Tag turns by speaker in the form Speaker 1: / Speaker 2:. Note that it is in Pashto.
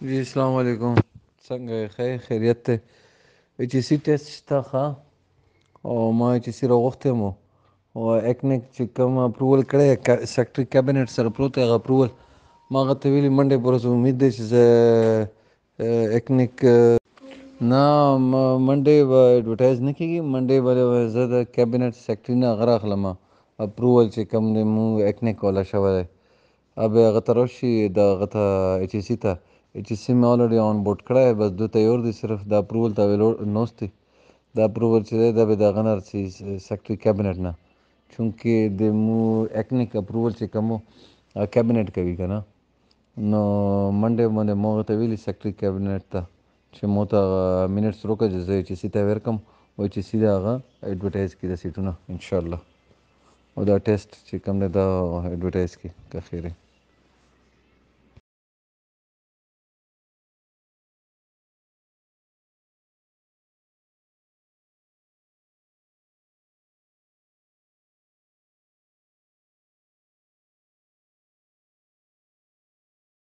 Speaker 1: جی السلام علیکم څنګه خیر خیریت ته چې سی ټیسټ شته ښه او ما چې سی راغوښته مو او اکنیک چې کوم اپروول کړی سیکټري کابینټ سره پروت هغه اپروول ما هغه ته ویلي منډه پورې امید دی چې زه اکنیک نه منډه به ایڈورټایز نه کیږي منډه به زه د کابینټ سیکټري نه غره اخلم اپروول چې کوم دی مو اکنیک ولا شوی دی اب هغه ترشي د غته ایچ سی ته چې سیم الریډي آن بورډ کړای بس دوی ته یور دي صرف د اپروول ته ویلو نوستي د اپروول چې دی دا به د غنر سي سیکرټري کابینټ نه چونکی د مو اکنیک اپروول چې کومو کابینټ کوي کنه نو منډه باندې موږ ته ویلي سیکرټري کابینټ ته چې مو ته منټس روکه چې چې سیته ورکم او چې سیده هغه ایڈورټایز کړي سیټونه ان شاء الله او دا ټیسټ چې کوم نه دا ایڈورټایز کړي که خیره